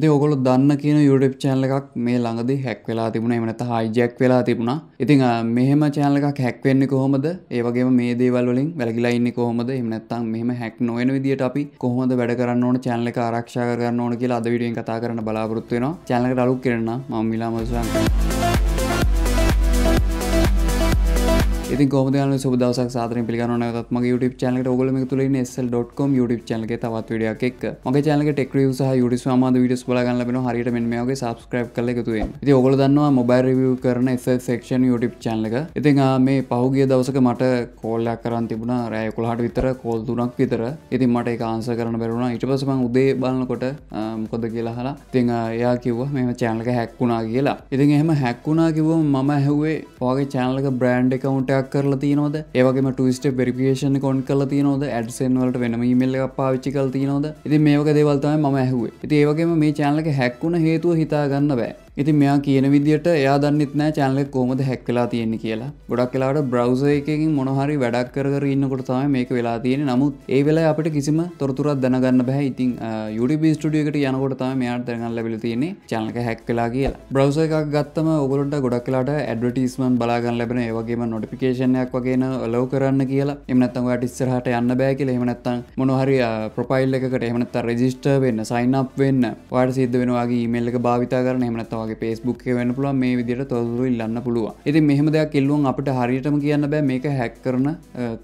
ඇති ඔගොල දන්න කියන යුටප් චෑන්ල එකක් මේ ළඟදි හැක් වෙලා තිබුණ එමනත හයිජැක් වෙලා තිබුණා ඉතිං මෙහම චෑන්ල එකක් හැක්වෙන්නේ කොහොමද ඒවගේ මේ දේවල්ලින් වැලගිලයින්න කොහොමද එමනත්තම් මෙම හැක් නොවෙන විදිට අපි කොහොමද වැඩ කරන්න ඕන චෑන්ල එක ආරක්ෂා කරන්න ඕන කියලා අද විඩියෙන් කතා කරන බලාපොරොත්තුවෙනවා චෑන්ලක ඩලු කරන්න මම්මිලා මසන්. ඉති ගොමදයන සුබදවසක් සාතරෙන් පිගන නවත්ම YouTube චනලට ඔගලම තුළ ස්සල්.com YouTube චනලගේ තවත් විඩියක් එක් මගේ චනලක ටෙක්රිය සහ යුඩි සමාද විඩස් බලගන්න ලබෙන හරිට මෙන් මේගේ සබස්ක්‍රප් කල එකතු ඉති ඔගල දන්නවා මොබයි රිවිය කරන සක්ෂන් YouTube චනලක ඉතින් මේ පහුගිය දවසක මට කෝල්ලයක් කරන් තිබුණ රෑ කොළහට විතර කෝල් දුනක් විතර ඉති මට කාන්ස කරන බැරුණ ඉට පසමං උදේ බලන්නකොට මොකොද කියලා හලා තිං එයා කිව්ව මෙම චනලක හැක්වුණා කියලා ඉතින් එහෙම හැක්වුණා කිව්ව මම හැවේ පගේ චනලක බ්‍රන්ඩ් එකකවුන්ට එකක් කරල තියනොද ඒවගේ ටවිස්ට පෙරිපිේෂන කොන් කල තියනොද ඇඩසෙන්වලට වෙනම මල්ල පාවිච්චි කල් තියනොද ඉති මේක දෙවල්තම ම ඇහුව ඉති ඒවගේම මේ චානලක හැක්වුණ හේතුව හිතාගන්න බෑ ඉති මෙයා කියන විදිට එයා දන්නෙත් නෑ චැනලෙක් කෝමද හැක් වෙලා තියෙන්නේ කියලා ගොඩක් කලාට බ්‍රව්ස එකකින් මොනහරි වැඩක් කර ඉන්නකොට තමයි මේක වෙලා තියෙන නමුත් ඒ වෙලා අපට කිසිම තොරතුරත් දැනගන්න බැහැ ඉතින් යුඩබ ස්ටඩියකට යනකොටතම මෙයාට දැනගන්න ලැබිල තියෙන්නේ චැනලක හැක් වෙලා කියලා බ්‍රව්ස එකක් ගත්තම ඔගොලට ගොඩක් කලාට ඇඩවටස්මන් බලාගන්න ලැබෙන ඒවගේම නොටිකේෂනයක් වගේන ලෝ කරන්න කියලා එමනත්තම ටිස්සරහට යන්න බෑ කියලා එමනත්තන් මොනහරි ප්‍රපයිල් එකට එමනත්ත රෙජිස්ට වෙන්න සයින් අප් වෙන්න වාට සිද්ධ වෙනවාගේ මේල්ලක භාවිතා කරන එමනත්ව වගේ පේස්බුක් වන්න පුළුව මේ විදිට තොදුරු ඉල්ලන්න පුළුව ඇති මෙහම දෙයක් එල්ලුවන් අපට හරියටම කියන්න බෑ මේක හැක් කරන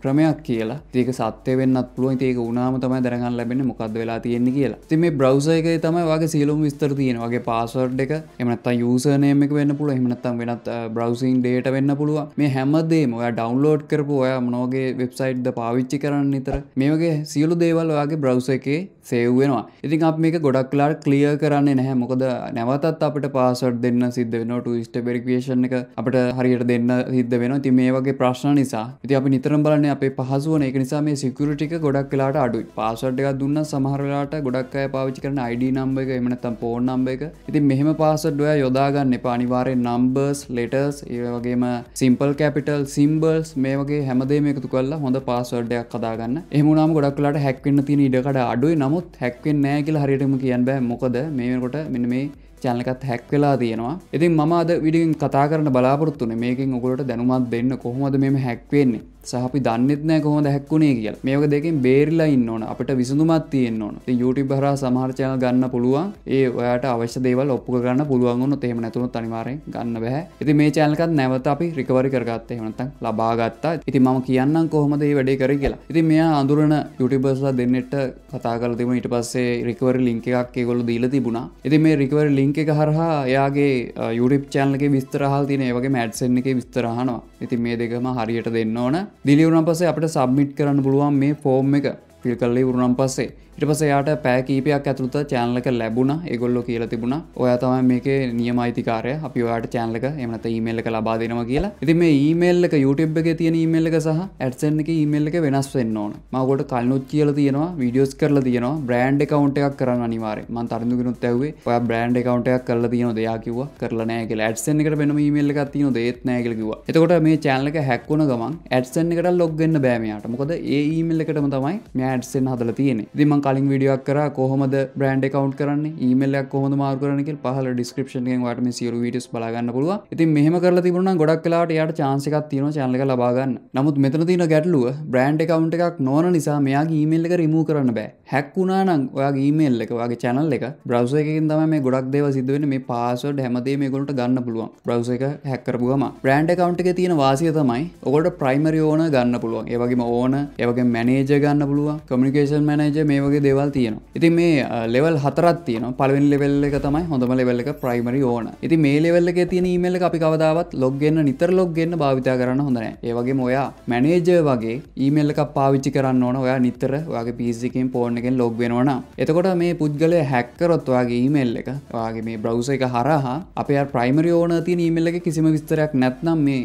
ක්‍රමයක් කියලා ඒක සත්‍ය වන්නත් පුළුව ඒක උනාම තමයි දරගන්න ලැබෙන මොකක්ද වෙලා තියෙන්නේ කියලා ති මේ බ්‍රව්ස එක තමයි වගේ සියලුම් විස්තර තියෙන වගේ පාසර්ඩ් එක එමනත්තා යසනයමක වන්න පුළ එමනත්තම් වෙනත් බ්‍රවසින් ඩේට වෙන්න පුළුව මේ හැමදේම ඔය ඩවන්ලෝඩ් කරපු ඔය මනෝගේ වෙබ්සයිට්ද පාවිච්චි කරන්න නිතර මේගේ සියලු දේවල් වගේ බ්‍රව්ස එකේ සේව්වෙනවා ඉතින් අප මේක ගොඩක් ලාට ක්ලිය කරන්නේ නැහැ මොකද නැවතත් අපට පා පාසට් දෙන්න සිද්ධ වෙන ටස්ට පෙරික්වේෂණ එක අපට හරියට දෙන්න සිද්ධ වෙන ති මේ වගේ ප්‍රශ්න නිසා ඇති අපි නිතරම් බලන්නේ අපේ පහසුවන එක නිසා මේ සිකරටික ගොඩක් කලාට අඩුයි පාසට් එකක් දුන්න සමහරලාට ගොඩක් අය පාවිචි කරන අයිඩ නම්බ එක එමනත්තම් පෝන් නම්බ එක ඉතින් මෙහම පාසට්ඩොය යොදාගන්න පානිවාරය නම්බර්ස් ලෙටර්ස් ඒවගේම සිම්පල් කැපිටල් සිම්බර්ස් මේ වගේ හැමදේ මේකතු කල්ලා හොඳ පාසවඩයක් කදාගන්න එහමුණම ගොඩක්ලාට හැක්වන්න තින ඉඩකට අඩුයි නමුත් හැක්වෙන් නෑ කියල හරිටම කියන්න බෑ මොකද මේකොට මෙන මේ චැනලකත් හැක් වෙලා තියෙනවා ඉතින් මද විඩියෙන් කතා කරන බලාපොරත්තුන මේකින් ඔගොලට දැනුමත් දෙන්න කොහොමද මෙම හැක්වවෙන්නේ සහපි දන්නෙත් නෑ කොහොඳ හැක්ුණේ කියලා මේක දෙකින් බේරිලා ඉන්න ඕන අපට විසඳුමත් තියෙන්න්න ඕන YouTube හර සමහර්චයන ගන්න පුළුවන් ඒ ඔයාට අවශ්‍ය දේවල් ඔප්පු කරන්න පුළුවන්ගොන්න තෙම නැතුන තනිවාරෙන් ගන්න බැහැ ඇති මේ චෑල්කත් නැවත අපි රිකවරි කරගත්ත හෙමනතන් ලබාගත්තා ඉති මම කියන්න කොහොමද ඒ වැඩේ කර කියලා ඉති මෙයා අඳුරන යුටිබස්ලා දෙන්නෙට කතා කල තිබුණ ඉට පස්සේ රිකවරි ලිංක එකක් ඒගොල දීල තිබුණා ඇති මේ රිකවරි ලිංක එක හරහා යාගේ යුටිප් uh, චෑන්ලක විස්තරහල් තින ඒවගේ මැඩ්සෙන් එක විස්තරහනවා ඉති මේ දෙකම හරියට දෙන්න ඕන දිලිවුරම් පසේ අපට සබ්මිට් කරන්න පුළුවන් මේ ෆෝර්ම් එක ෆිල් කල්ලි වරුණම් පස්සේ ඉටපස යාට පෑ කීපයක් ඇතුළත චෑන්ලක ලැබුණ ඒගොල්ලො කියල තිබුණ ඔය තම මේක නියම අයිතිකාරය අපි ඔයාට චෑන්ලක එමනත ඊමල්ලක ලබා දෙනවා කියලා ඉති මේ ඊමල්ලක යුටබ් එක තියෙන ඊමල්ලක සහ ඇත්සන් එක ඊමල් එක වෙනස් වෙන්න ඕන මගොට කල්නුත් කියල තියෙනවා විඩියෝස් කරල තියෙනවා බ්‍රන්් කවන්ට එකක් කරන්න අනිවාර මන් තරඳගෙනුත් ඇවේ ඔය බ්‍රන්් කවන්ට එකක් කරල තියෙන දෙයා කිව කරලනෑගේ ඇත්සන් එකට වෙන මල්ල එකක් තියන දේත් නෑකලකිව එතකොට මේ චෑන්ලක හැක්වුණ ගමන් ඇත්සන් එකට ලොග්ගන්න බෑමයාට මොකද ඒ ඊමල්ලකටම තමයි මෑඩ්සෙන් හදල තියෙන දිමන් කලින් විඩියක් කර කොහොමද බ්‍රන්ඩ් කවන්් කරන්න ඊමල්ලක් කොහොම මාර කරනක පහල ඩිස්ක්‍රපෂන්ෙන් වටම සිරු විඩස් බලාගන්න පුළුව ඉතින් මෙහම කරලා තිබුණ ගොඩක් කලාට යට චාන්සකක් තියෙන චාලක ලබාගන්න නමුත් මෙතන තින ගැටලුව බ්‍රන්ඩ් කවන්් එකක් නොන නිසා මෙයාගේ ඊමල්ලක රිමූ කරන්න බෑ හැක්ුණනම් ඔයාගේ ඊමේල් එක වගේ චැනල් එක බ්‍රවස එකෙන් තම මේ ගොඩක් දේව සිදුවෙන මේ පාසට හැමදේ මේ ගොලට ගන්න පුළුවන් බ්‍රවස එක හැකරපුගම ප්‍රන්ඩ් කවන්් එක තියෙන වාසිය තමයි ඔකොට ප්‍රයිමරි ඕන ගන්න පුළුවන් ඒවගේම ඕන ඒවගේ මැනේජ ගන්න පුළුවන් කමිකේෂන් මනජ මේ වගේ දේවල් තියෙන ඉති මේ ලෙවල් හතරත් තියන පලවෙන් ලෙවල්ල එක තමයි හොඳම ලෙවල්ල එක ප්‍රයිමරි ඕන ඉති මේ ලෙවල්ල එක තියෙන ඊමේල අපි කවදාවත් ලොග්ගන්න නිතර ලොග්ගන්න භාවිතා කරන්න හොඳන ඒවගේ මොයා මැනේජ වගේ ඊමේල්ලක පාවිච්චි කරන්න ඕන ඔයා නිතර වගේ පිසිකින් පෝන් එකෙන් ලොග් වෙනවන එතකොට මේ පුද්ගලය හැක්කරොත්වාගේ ඊමල් එක වගේ මේ බ්‍රව්ස එක හරහා අප ප්‍රයිමරි ඕන තිය ඊමල් එක කිසිම විස්තරයක් නැත්නම් මේ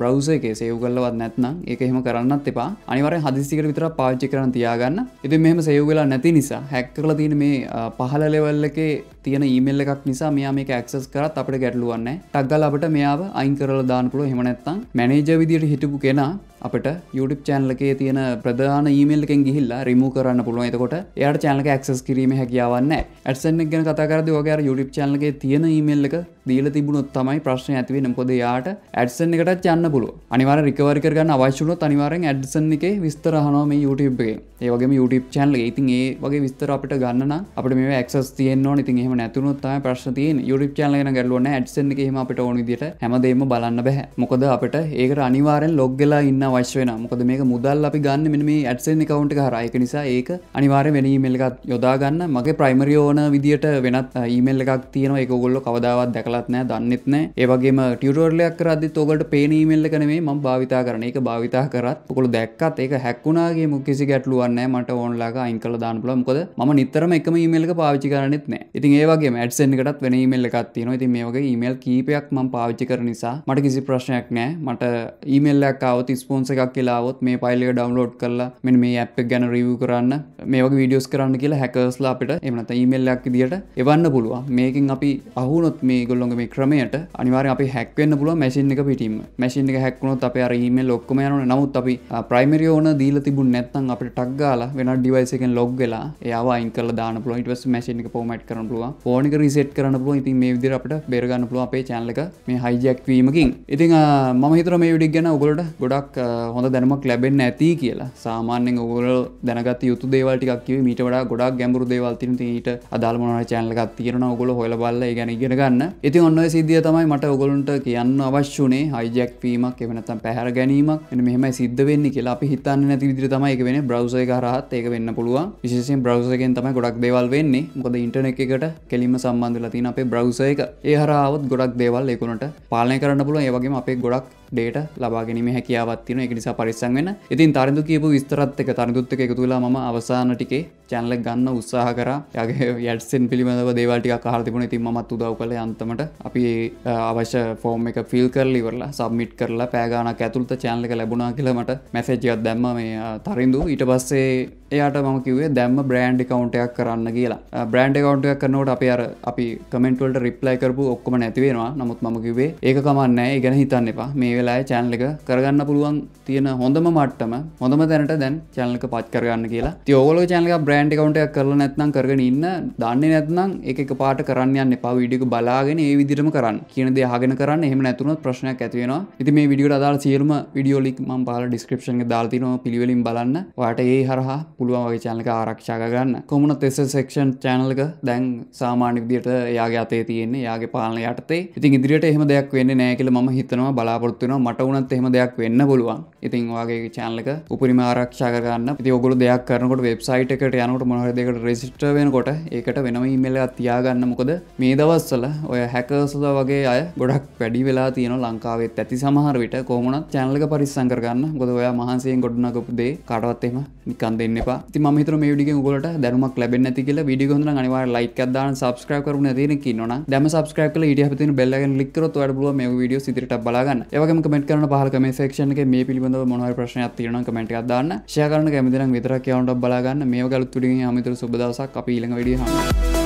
බ්‍රව්ස එක සේව්ගල්ලවත් නැත්නම් එක එහෙම කරන්නත් එපා අනිවර හදිසිකට විතර පාච්චි කරන තියාගන්න ඉති මෙහම සයව්වෙලා නැති නිසා හැක්කල තියෙන මේ පහල ලෙවල්ලකේ තියෙන ඊමල් එකක් නිසා මෙයා මේක ඇක්සස් කරත් අපට ගැටලුවන්න ටක්ගල අපට මෙයාාව අයින් කරල දානපුළ හෙමනැත්තම් මැනේජ විදියට හිටපු කෙනා අපට YouTube චැනලකේ තියෙන ප්‍රධාන ඊමල්කෙන් ගිහිල්ලා රිමු කරන්න පුළුව එතකොට එයට චැනලක ක්සස් කිරීම හැකියාවන්න ඇත්සන්න ගැන කතාරද වගේ YouTube චැනලගේ තියෙන ඊමල් එක දීල තිබුණොත් තමයි ප්‍රශ්න ඇතිවේ නකොද යාට ඇඩසන් එකට යන්න පුල අනිවාර රිකවරිකරගන්න අවශ්‍යුණු අනිවාරෙන් ඇඩසන් එක විස්තරහනම යුටබ්ගේ ඒවගේ යුටප් චන්ල ඉතින් ඒ වගේ විස්තර අපට ගන්න අපට මේ ක්ස් තියන ඉතින් හම නැතුනොත්තම ප්‍රශ්තිය යුටප් චන්ලන ගැලුවන ඇඩසන් එක හම අපට ඕනිදිට හැමදේම බලන්න බැහැ මොකද අපට ඒකට අනිවාරෙන් ලොග්ගලා ඉන්න වශ්වෙන මොකද මේ මුදල් අපි ගන්න මෙ මේ ඇඩසන් කවුන්ට හරයක නිසා ඒක අනිවාර වෙනීමල්කත් යොදාගන්න මගේ ප්‍රයිමරියෝන විදිට වෙනත් ඊමල් එකක් තියන එකගොල්ල කවදාවත් දැකලා කරලත්නෑ දන්නෙත්න ඒවගේම ටියවරලයක් කරදදි තොකට පේනීමල්ල කනේ ම භාවිතා කරන එක භාවිතා කරත් පොළු දැක්කත් ඒක හැක්ුණාගේ මුක්කිසි ගැටලුවන්න මට ඕන්ලාක අයින් කළ දානපුල මොකද ම නිතරම එකම ඉමල්ක පාවිචි කරනෙත්න ඉතින් ඒවගේ මැඩ්සෙන්කටත් වෙන ඉමල්ල එකත්තින ඉතින් මේක ඉමල් කීපයක් ම පාවිචි කර නිසා මට කිසි ප්‍රශ්නයක් නෑ මට ඊමල්ලයක් අවති ස්පෝන්ස එකක් කියලාවොත් මේ පයිල්ලික ඩවන්ලෝඩ් කරලා මෙ මේ ඇප් ගැන රිවූ කරන්න මේක විඩියෝස් කරන්න කියලා හැකස්ලා අපට එමනත ඊමල්ලයක් දිට එවන්න පුළුව මේකින් අපි අහුනොත් මේගොල ඔගොල්ලොග මේ ක්‍රමයට අනිවාර අපි හැක්වන්න පුල මැසින් එක පිටීම මැසින් එක හැක්වුණොත් අප අරීමේ ලොක්කම යන නමුත් අපි ප්‍රයිමරි ඕන දීල තිබුණ නැත්තන් අපට ටක්ගාල වෙන ඩිවයිසකෙන් ලොග් වෙලා ඒවායින් කල දාන පුල ඉටවස් මැසින් එක පෝමට් කරන පුලුව ෆෝනික රිසෙට් කරන පුල ඉතින් මේ විදිර අපට බේරගන්න පුල අපේ චැන්ලක මේ හයිජැක්වීමකින් ඉතින් ම හිතර මේ විඩික් ගැන ඔගොලට ගොඩක් හොඳ දැනමක් ලැබෙන් ඇති කියලා සාමාන්‍යෙන් ඔගොල දැනගත යුතු දේවල්ටික්ව මීට වඩා ගොඩක් ගැඹුරු දේවල්තින ඊට අදාල්මන චැන්ලකත් තියෙන ඔගොල හොල බල්ල ගැන ගෙනගන්න ඉතින් ඔන්න සිද්ධිය තමයි මට ඔගොලුන්ට කියන්න අවශ්‍යනේ හයිජැක්වීමක් එවනතම් පැහර ගැනීමක් එන මෙහම සිද්ධ වෙන්න කියලා අපි හිතන්න නැති විදිර තමයි එක වෙන බ්‍රවසය කරහත් ඒක වෙන්න පුළුවන් විශේෂෙන් බ්‍රවසගෙන් තමයි ගොඩක් දේවල් වෙන්නේ මොකද ඉන්ටන එකට කෙලින්ම සම්බන්ධල තින අපේ බ්‍රවසය එක ඒහරාවත් ගොඩක් දේවල් එකුණට පාලනය කරන්න පුළුව ඒවගේ අපේ ගොඩක් ඩේට ලබාගැනීම හැකියාවත්තින එක නිසා පරිස්සන් වෙන ඉතින් තරිදු කියපු විස්තරත් එක තරිදුත් එක එකතුලා ම අවසාන ටිකේ චැනලක් ගන්න උත්සාහ කර යගේ යටසෙන් පිළිබඳව දේවල්ටික කාරතිබුණ ඉතින් මත් උදව් කළ අන්තමට එතකොට අපි අවශ්‍ය ෆෝර්ම් එක ෆිල් කරල ඉවරලා සබ්මිට් කරලා පෑගානක් ඇතුළත චෑන්ලික ලැබුණා කියලමට මැසේජියත් දැම්ම මේ තරින්දු ඊට පස්සේ එයාට ම කිවේ දැම්ම බ්‍රන්ඩ් කවන්ටයක් කරන්න කියලා බ්‍රන්ඩ් කවන්ටයක් කරනවට අප අර අපි කමෙන්ටවලට රිප්ලයි කරපු ඔක්කම නැතිවෙනවා නමුත් ම කිවේ ඒක කමන්නෑ ගැන හිතන්න එපා මේ වෙලායි චෑන්ල එක කරගන්න පුළුවන් තියෙන හොඳම මට්ටම හොඳම තැනට දැන් චැල්ලක පත් කරගන්න කියලා තියෝල චැල්ක බ්‍රන්ඩ් කවන්ටයක් කරල නැත්නම් කරගෙන ඉන්න දන්න නැත්නම් එක පාට කරන්න එපා විඩික බලාගෙන ඒ විදිරම කරන්න කියන දයාගෙන කරන්න එහම නැතුනොත් ප්‍රශ්නයක් ඇතිවෙනවා ඇති මේ විඩියට අදාල් සියලම විඩියෝලික් ම පාල ඩිස්ක්‍රපෂන් දාල්තිනව පිළිවෙලින් බලන්න වාට ඒ හරහා පුළුවන් වගේ චැනලක ආරක්ෂා ගන්න කොමන තෙස සෙක්ෂන් චැනල්ක දැන් සාමානික දිට යාගේ අතේ තියෙන්නේ යාගේ පාලන යටතේ ඉතින් ඉදිරියට එහෙම දෙයක් වෙන්න නෑකල ම හිතනවා බලාපොත්තුන මට වනත් එහෙම දෙයක් වෙන්න පුළුවන් ඉතින් වගේ චැනලක උපරිම ආරක්ෂා කරන්න ඉති ඔගොල දෙයක් කරනකොට වෙබ්සයිට් එකට යනට මොහර දෙකට රෙසිස්ට වෙනකොට ඒකට වෙනම ඉමල්ල තියාගන්න මොකද මේ දවස්සල ඔය හැකසද වගේ අය ගොඩක් වැඩි වෙලා තියෙන ලංකාවෙත් ඇති සමහර විට කොමනත් චැනලක පරිස්සංකරගන්න ගොද ඔයා මහන්සයෙන් ගොඩනකපුදේ කටවත්තෙම නිකන් දෙන්න ප ති ම ික ගලට දැනමක් ලැබෙන් ඇති කියල විඩිය හොඳ අනිවා ලයික් දාන සබස්ක්‍රයිබ කරන දන කියන්න දැම සබස්ක්‍රයිබ කල ඉඩ පති බෙල්ලගෙන් ලික්කරොත් වැඩබල මේ විඩිය සිතට බලාගන්න ඒවගේම කමෙන්ට කරන පහලකම සේක්ෂණ එක මේ පිළිබඳ මොහර ප්‍රශ්න තියන කමෙන්ට අදන්න ශයකරන කැමතින විතර කියවන්ට බලාගන්න මේ ගලත් තුඩින් අමිතර සුබදසක් අප ඊළඟ විඩිය හම.